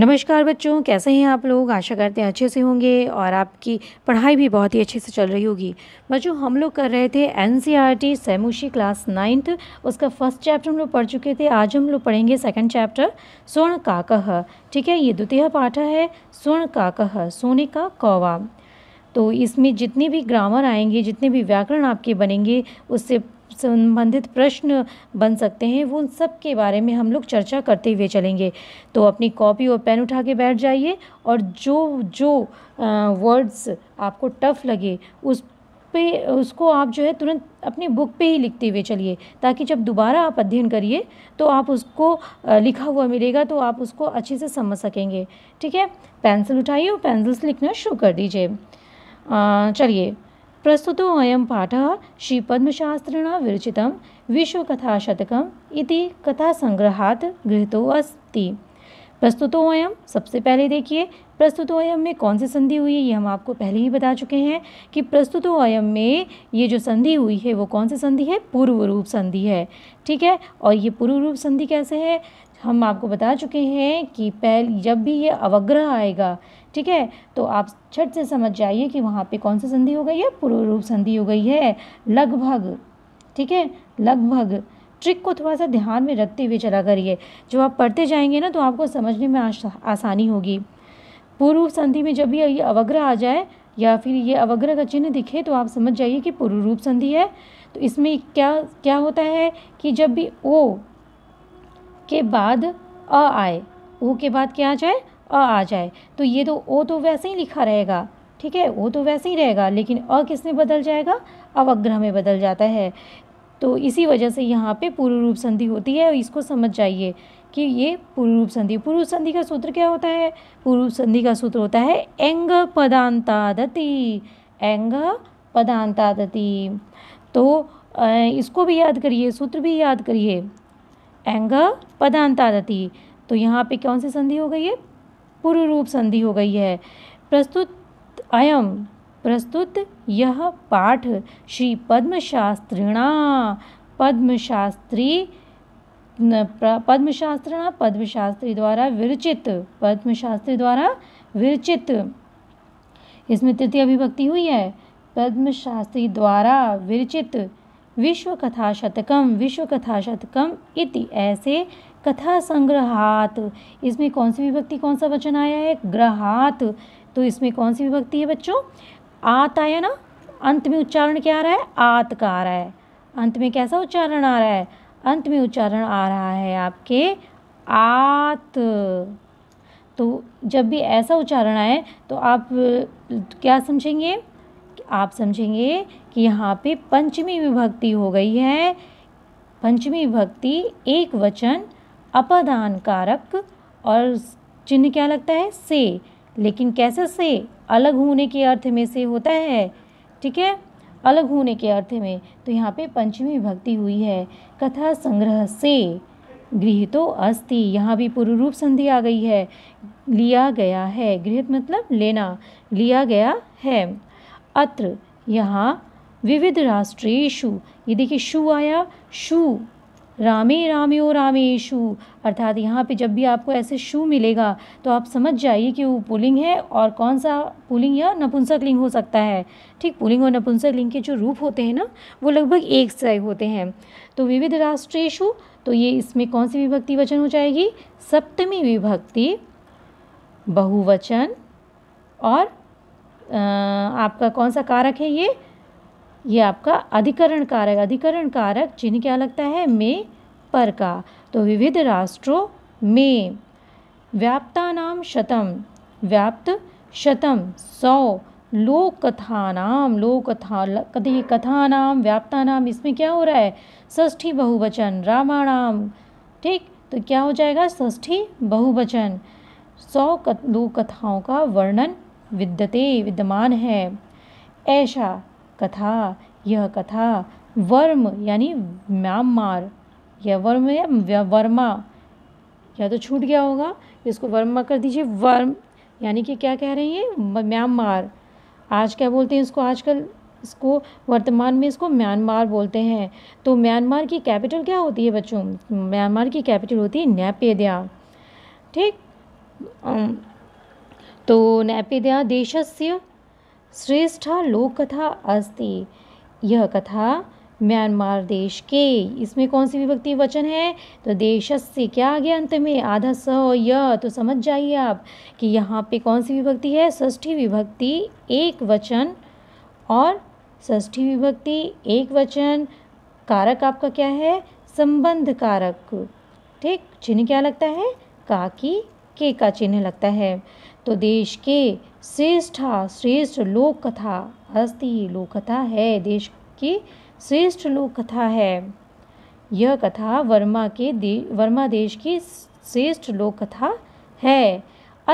नमस्कार बच्चों कैसे हैं आप लोग आशा करते हैं अच्छे से होंगे और आपकी पढ़ाई भी बहुत ही अच्छे से चल रही होगी बच्चों हम लोग कर रहे थे एन सी आर टी सैमुशी क्लास नाइन्थ उसका फर्स्ट चैप्टर हम लोग पढ़ चुके थे आज हम लोग पढ़ेंगे सेकंड चैप्टर स्वर्ण काकह ठीक है ये द्वितीय पाठ है स्वर्ण काकह सोने का कौवा तो इसमें जितने भी ग्रामर आएंगे जितने भी व्याकरण आपके बनेंगे उससे संबंधित प्रश्न बन सकते हैं वो उन सब के बारे में हम लोग चर्चा करते हुए चलेंगे तो अपनी कॉपी और पेन उठा के बैठ जाइए और जो जो वर्ड्स आपको टफ लगे उस पे उसको आप जो है तुरंत अपनी बुक पे ही लिखते हुए चलिए ताकि जब दोबारा आप अध्ययन करिए तो आप उसको लिखा हुआ मिलेगा तो आप उसको अच्छे से समझ सकेंगे ठीक है पेंसिल उठाइए और पेंसिल से लिखना शुरू कर दीजिए चलिए पाठ श्री श्रीपद्मशास्त्रिणा विरचित विश्वकथाशतक इति गृह अस्त प्रस्तुत अयम सबसे पहले देखिए अयम में कौन सी संधि हुई है ये हम आपको पहले ही बता चुके हैं कि अयम में ये जो संधि हुई है वो कौन सी संधि है पूर्व रूप संधि है ठीक है और ये पूर्व रूप संधि कैसे है हम आपको बता चुके हैं कि पहले जब भी ये अवग्रह आएगा ठीक है तो आप छठ से समझ जाइए कि वहाँ पे कौन सी संधि हो गई है पूर्व रूप संधि हो गई है लगभग ठीक है लगभग ट्रिक को थोड़ा सा ध्यान में रखते हुए चला करिए जो आप पढ़ते जाएंगे ना तो आपको समझने में आसानी होगी पूर्व संधि में जब भी ये अवग्रह आ जाए या फिर ये अवग्रह का चिन्ह दिखे तो आप समझ जाइए कि पूर्व रूप संधि है तो इसमें क्या क्या होता है कि जब भी ओ के बाद अ आए ओ के बाद क्या आ जाए अ आ जाए तो ये तो ओ तो वैसे ही लिखा रहेगा ठीक है वो तो वैसे ही रहेगा लेकिन अ किसने बदल जाएगा अवग्रह में बदल जाता है तो इसी वजह से यहाँ पे पूर्व रूप संधि होती है और इसको समझ जाइए कि ये पूर्व रूप संधि पूर्व संधि का सूत्र क्या होता है पूर्व रूप संधि का सूत्र होता है एंग पदांतादति एंग पदांतादति तो इसको भी याद करिए सूत्र भी याद करिए एंग पदांतादति तो यहाँ पे कौन सी संधि हो गई है पूर्व रूप संधि हो गई है प्रस्तुत अयम प्रस्तुत यह पाठ श्री पद्मशास्त्रिणा पद्मशास्त्री पद्मशास्त्रिणा पद्मशास्त्री द्वारा विरचित पद्मशास्त्री द्वारा विरचित इसमें तृतीय अभिभक्ति हुई है पद्मशास्त्री द्वारा विरचित शतकम विश्वकथा शतकम इति ऐसे कथा संग्रहात इसमें कौन सी विभक्ति कौन सा वचन आया है ग्रहात तो इसमें कौन सी विभक्ति है बच्चों आत आया ना अंत में उच्चारण क्या आ रहा है आत का आ रहा है अंत में कैसा उच्चारण आ रहा है अंत में उच्चारण आ रहा है आपके आत तो जब भी ऐसा उच्चारण आए तो आप क्या समझेंगे आप समझेंगे कि यहाँ पे पंचमी विभक्ति हो गई है पंचमी विभक्ति एक वचन अपदान कारक और चिन्ह क्या लगता है से लेकिन कैसे से अलग होने के अर्थ में से होता है ठीक है अलग होने के अर्थ में तो यहाँ पे पंचमी विभक्ति हुई है कथा संग्रह से गृहितो अस्ति यहाँ भी पूर्व रूप संधि आ गई है लिया गया है गृहित मतलब लेना लिया गया है अत्र यहाँ विविध राष्ट्रेशु ये देखिए शु आया शु रामे रामे ओ रामेशु अर्थात यहाँ पे जब भी आपको ऐसे शु मिलेगा तो आप समझ जाइए कि वो पुलिंग है और कौन सा पुलिंग या नपुंसक लिंग हो सकता है ठीक पुलिंग और नपुंसक लिंग के जो रूप होते हैं ना वो लगभग एक से होते हैं तो विविध राष्ट्रेशु तो ये इसमें कौन सी विभक्ति वचन हो जाएगी सप्तमी विभक्ति बहुवचन और आपका कौन सा कारक है ये ये आपका अधिकरण कारक अधिकरण कारक चिन्ह क्या लगता है मे पर का तो विविध राष्ट्रों में व्याप्ता नाम शतम व्याप्त शतम सौ लोक कथा नाम लोक कथा कथी कथा नाम व्याप्ता नाम इसमें क्या हो रहा है षष्ठी बहुवचन रामायणाम ठीक तो क्या हो जाएगा षष्ठी बहुवचन सौ लोक कथाओं का वर्णन विद्यते विद्यमान है ऐसा कथा यह कथा वर्म यानी म्यांमार यह वर्म या वर्मा या तो छूट गया होगा इसको वर्मा कर दीजिए वर्म यानी कि क्या कह रही है म्यांमार आज क्या बोलते हैं इसको आजकल इसको वर्तमान में इसको म्यांमार बोलते हैं तो म्यांमार की कैपिटल क्या होती है बच्चों म्यांमार की कैपिटल होती है नैपेद्या ठीक तो देश से श्रेष्ठा लोक कथा अस्ति यह कथा म्यांमार देश के इसमें कौन सी विभक्ति वचन है तो देश से क्या आ गया अंत में आधा स य तो समझ जाइए आप कि यहाँ पे कौन सी विभक्ति है षष्ठी विभक्ति एक वचन और षष्ठी विभक्ति एक वचन कारक आपका क्या है संबंध कारक ठीक चिन्ह क्या लगता है काकी के का चिन्ह लगता है तो देश के श्रेष्ठ श्रेष्ठ लोक कथा हस्ती लोक कथा है देश की श्रेष्ठ लोक कथा है यह कथा वर्मा के दे, वर्मा देश की श्रेष्ठ लोक कथा है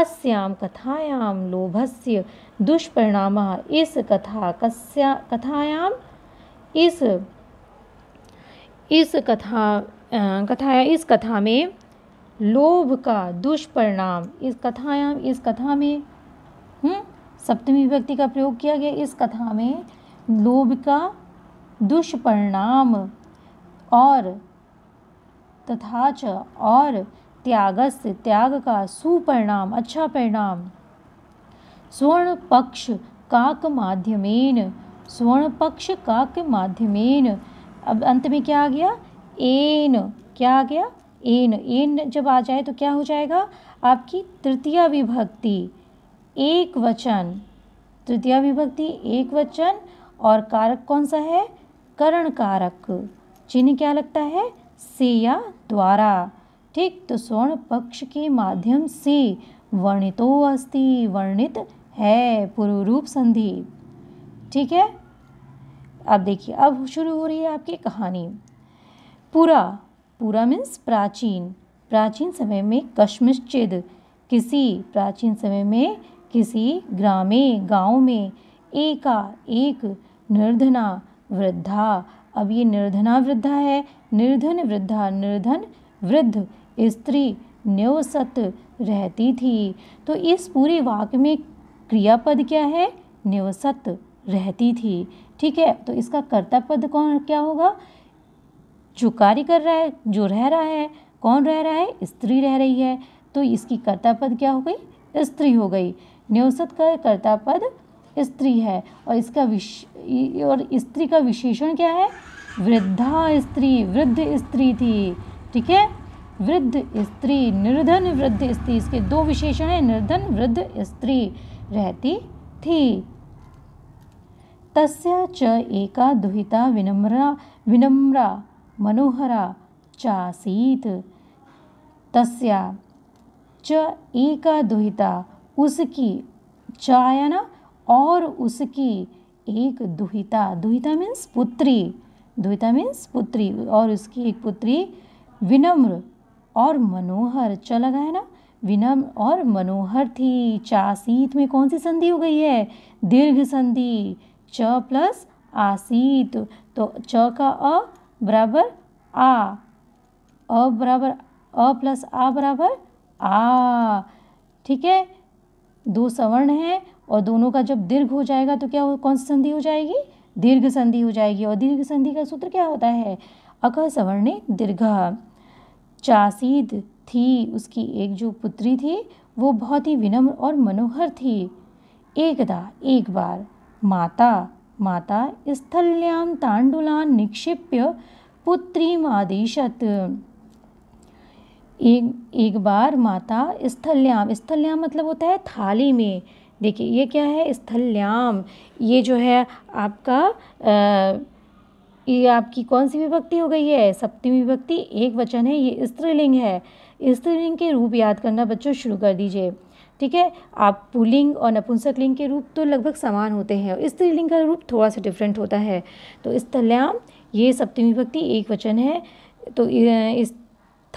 अस्याम कथायाम लोभस्य दुष्परिणाम इस कथा कस्या कथायाम इस इस कथा कथा इस कथा में लोभ का दुष्परिणाम इस कथायाम इस कथा में हम्म, सप्तमी व्यक्ति का प्रयोग किया गया इस कथा में लोभ का दुष्परिणाम और तथा च और त्यागस त्याग का सुपरिणाम अच्छा परिणाम स्वर्ण पक्ष काक माध्यमेन स्वर्ण पक्ष काक माध्यमेन अब अंत में क्या आ गया एन क्या आ गया एन एन जब आ जाए तो क्या हो जाएगा आपकी तृतीय विभक्ति एक वचन तृतीय विभक्ति एक वचन और कारक कौन सा है करण कारक चिन्ह क्या लगता है से या द्वारा ठीक तो स्वर्ण पक्ष के माध्यम से वर्णितो अस्ति वर्णित है पूर्व रूप संधि ठीक है अब देखिए अब शुरू हो रही है आपकी कहानी पूरा पूरा मीन्स प्राचीन प्राचीन समय में कश्मिश्चिद किसी प्राचीन समय में किसी ग्रामे गांव में एका एक निर्धना वृद्धा अब ये निर्धना वृद्धा है निर्धन वृद्धा निर्धन वृद्ध स्त्री न्योसत रहती थी तो इस पूरे वाक्य में क्रियापद क्या है न्योसत रहती थी ठीक है तो इसका कर्ता पद कौन क्या होगा जो कार्य कर रहा है जो रह रहा है कौन रह रहा है स्त्री रह रही है तो इसकी कर्ता पद क्या हो गई स्त्री हो गई न्योसत का कर्ता पद स्त्री है और इसका विश और स्त्री का विशेषण क्या है वृद्धा स्त्री वृद्ध स्त्री थी ठीक है वृद्ध स्त्री निर्धन वृद्ध स्त्री इसके दो विशेषण हैं निर्धन वृद्ध स्त्री रहती थी तस्या च एका दुहिता विनम्रा विनम्रा मनोहरा चासीत् तस्या च एका दुहिता उसकी चाय न ना और उसकी एक दुहिता दुहिता मीन्स पुत्री दुहिता मीन्स पुत्री और उसकी एक पुत्री विनम्र और मनोहर च लगा है ना विनम्र और मनोहर थी चासीत में कौन सी संधि हो गई है दीर्घ संधि च प्लस आसीत तो च का अ बराबर आ अ बराबर अ प्लस आ बराबर आ ठीक है दो सवर्ण हैं और दोनों का जब दीर्घ हो जाएगा तो क्या कौन सी संधि हो जाएगी दीर्घ संधि हो जाएगी और दीर्घ संधि का सूत्र क्या होता है अक सवर्ण दीर्घ चासीद थी उसकी एक जो पुत्री थी वो बहुत ही विनम्र और मनोहर थी एकदा एक बार माता माता स्थल्यां तांडुला निक्षिप्य पुत्री आदिशत एक एक बार माता स्थल्याम स्थल्याम मतलब होता है थाली में देखिए ये क्या है स्थल्याम ये जो है आपका आ, ये आपकी कौन सी विभक्ति हो गई है सप्तमी विभक्ति एक वचन है ये स्त्रीलिंग है स्त्रीलिंग के रूप याद करना बच्चों शुरू कर दीजिए ठीक है आप पुलिंग और नपुंसक लिंग के रूप तो लगभग समान होते हैं स्त्रीलिंग का रूप थोड़ा सा डिफरेंट होता है तो स्थल्याम ये सप्तमी भक्ति एक वचन है तो इस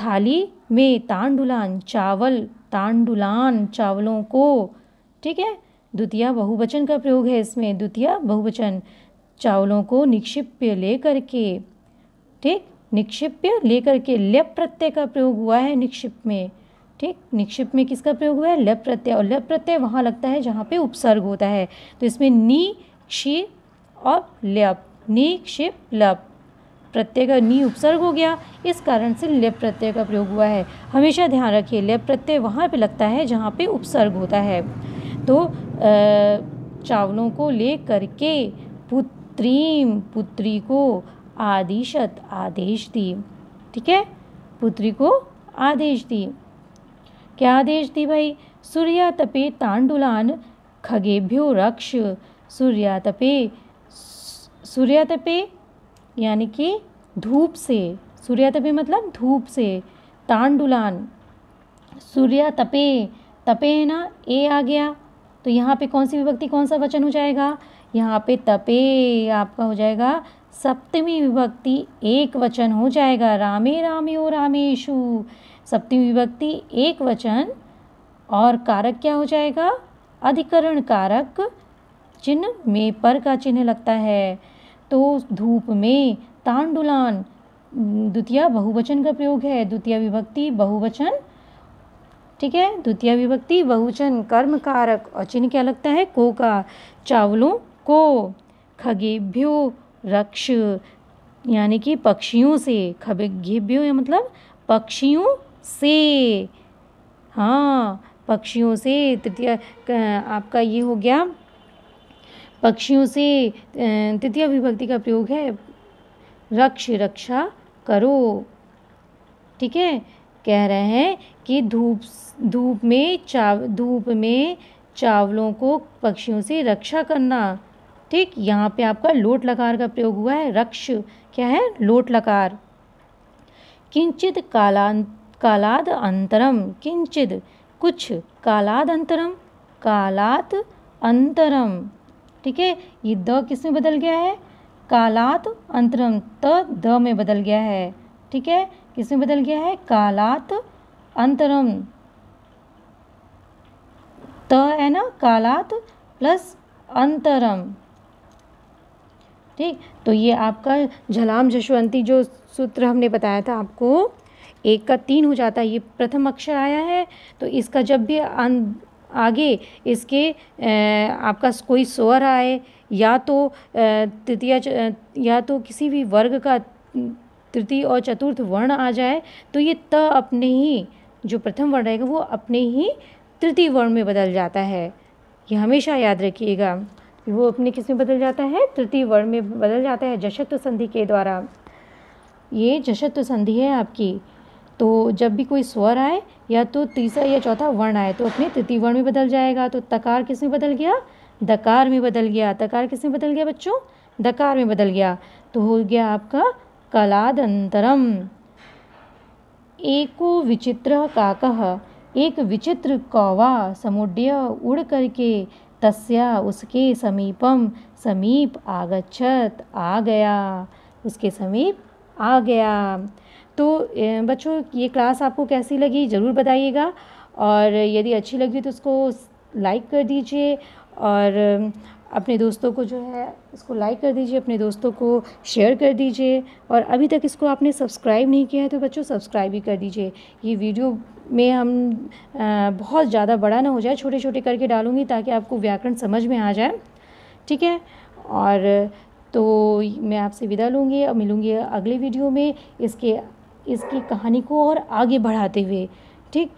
थाली में तांडुलान चावल तांडुलान चावलों को ठीक है द्वितीय बहुवचन का प्रयोग है इसमें द्वितीय बहुवचन चावलों को निक्षिप्य लेकर के ठीक निक्षिप्य लेकर के लेप प्रत्यय का प्रयोग हुआ है निक्षिप में ठीक निक्षिप में किसका प्रयोग हुआ है लप प्रत्यय और लप प्रत्यय वहाँ लगता है जहाँ पे उपसर्ग होता है तो इसमें नी क्षी और लप नी क्षिप लप प्रत्यय का नी उपसर्ग हो गया इस कारण से लप प्रत्यय का प्रयोग हुआ है हमेशा ध्यान रखिए लप प्रत्यय वहाँ पे लगता है जहाँ पे उपसर्ग होता है तो चावलों को ले करके पुत्रीम पुत्री को आदिशत आदेश दी ठीक है पुत्री को आदेश दी क्या आदेश दी भाई तपे तांडुलान खगेभ्यो रक्ष तपे सूर्या तपे यानी कि धूप से तपे मतलब धूप से तांडुलान तपे तपे है ना ए आ गया तो यहाँ पे कौन सी विभक्ति कौन सा वचन हो जाएगा यहाँ पे तपे आपका हो जाएगा सप्तमी विभक्ति एक वचन हो जाएगा रामे रामे ओ रामेशु सप्तमी विभक्ति एक वचन और कारक क्या हो जाएगा अधिकरण कारक चिन्ह में पर का चिन्ह लगता है तो धूप में तांडुलान द्वितीय बहुवचन का प्रयोग है द्वितीय विभक्ति बहुवचन ठीक है द्वितीय विभक्ति बहुवचन कर्म कारक और चिन्ह क्या लगता है को का चावलों को खगेभ्यो रक्ष यानी कि पक्षियों से खगेभ्यो मतलब पक्षियों से हाँ पक्षियों से तृतीय आपका ये हो गया पक्षियों से तृतीय विभक्ति का प्रयोग है रक्ष रक्षा करो ठीक है कह रहे हैं कि धूप धूप में चाव धूप में चावलों को पक्षियों से रक्षा करना ठीक यहाँ पे आपका लोट लकार का प्रयोग हुआ है रक्ष क्या है लोट लकार किंचित कालांत कालाद अंतरम किंचित कुछ कालाद अंतरम कालात अंतरम ठीक है ये द किस में बदल गया है कालात अंतरम त द में बदल गया है ठीक है किस में बदल गया है कालात अंतरम त है ना कालात प्लस अंतरम ठीक तो ये आपका झलाम जशवंती जो सूत्र हमने बताया था आपको एक का तीन हो जाता है ये प्रथम अक्षर आया है तो इसका जब भी अं, आगे इसके आपका कोई स्वर आए या तो तृतीय या तो किसी भी वर्ग का तृतीय और चतुर्थ वर्ण आ जाए तो ये त अपने ही जो प्रथम वर्ण रहेगा वो अपने ही तृतीय वर्ण में बदल जाता है ये हमेशा याद रखिएगा वो अपने किस में बदल जाता है तृतीय वर्ण में बदल जाता है जशत्व संधि के द्वारा ये जशत्व संधि है आपकी तो जब भी कोई स्वर आए या तो तीसरा या चौथा वर्ण आए तो अपने तृतीय वर्ण में बदल जाएगा तो तकार किस में बदल गया दकार में बदल गया तकार किस में बदल गया बच्चों दकार में बदल गया तो हो गया आपका कलादंतरम एको विचित्र काकह एक विचित्र कौवा समुड्य उड़ करके तस्या उसके समीपम समीप आगछत आ गया उसके समीप आ गया तो बच्चों ये क्लास आपको कैसी लगी ज़रूर बताइएगा और यदि अच्छी लगी तो उसको लाइक कर दीजिए और अपने दोस्तों को जो है इसको लाइक कर दीजिए अपने दोस्तों को शेयर कर दीजिए और अभी तक इसको आपने सब्सक्राइब नहीं किया है तो बच्चों सब्सक्राइब भी कर दीजिए ये वीडियो में हम बहुत ज़्यादा बड़ा ना हो जाए छोटे छोटे करके डालूँगी ताकि आपको व्याकरण समझ में आ जाए ठीक है और तो मैं आपसे विदा लूँगी और मिलूँगी अगले वीडियो में इसके इसकी कहानी को और आगे बढ़ाते हुए ठीक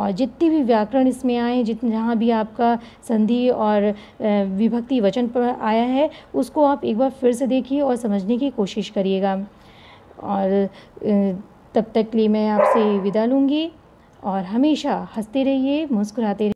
और जितनी भी व्याकरण इसमें आए जितने जहाँ भी आपका संधि और विभक्ति वचन पर आया है उसको आप एक बार फिर से देखिए और समझने की कोशिश करिएगा और तब तक के लिए मैं आपसे विदा लूँगी और हमेशा हंसते रहिए मुस्कुराते